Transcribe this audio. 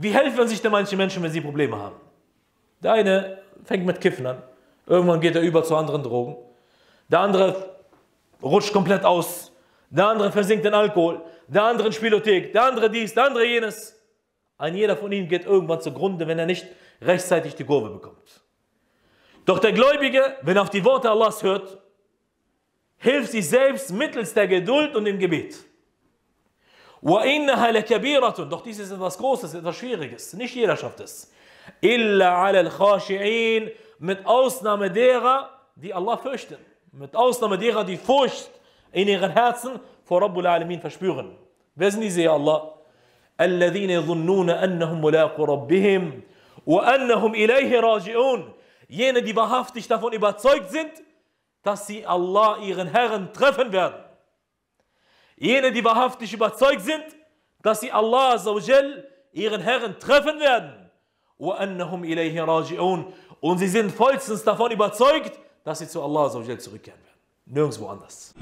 Wie helfen sich denn manche Menschen, wenn sie Probleme haben? Der eine fängt mit Kiffen an. Irgendwann geht er über zu anderen Drogen. Der andere rutscht komplett aus. Der andere versinkt in Alkohol. Der andere in Spielothek. Der andere dies, der andere jenes. Ein jeder von ihnen geht irgendwann zugrunde, wenn er nicht rechtzeitig die Kurve bekommt. Doch der Gläubige, wenn er auf die Worte Allahs hört, hilft sich selbst mittels der Geduld und dem Gebet. Doch dies ist etwas Großes, etwas Schwieriges. Nicht jeder schafft es. Mit Ausnahme derer, die Allah fürchten. Mit Ausnahme derer, die Furcht in ihren Herzen vor Rabbul Alamin verspüren. Wer sind diese, Allah? الذين يظنون أنهم ملاقو ربهم وأنهم إليه راجعون jene, die wahrhaftig davon überzeugt sind, dass sie Allah, ihren Herrn, treffen werden. Jene, die wahrhaftig überzeugt sind, dass sie Allah Azzawajal, ihren Herrn treffen werden. Und sie sind vollstens davon überzeugt, dass sie zu Allah Azzawajal zurückkehren werden. Nirgendwo anders.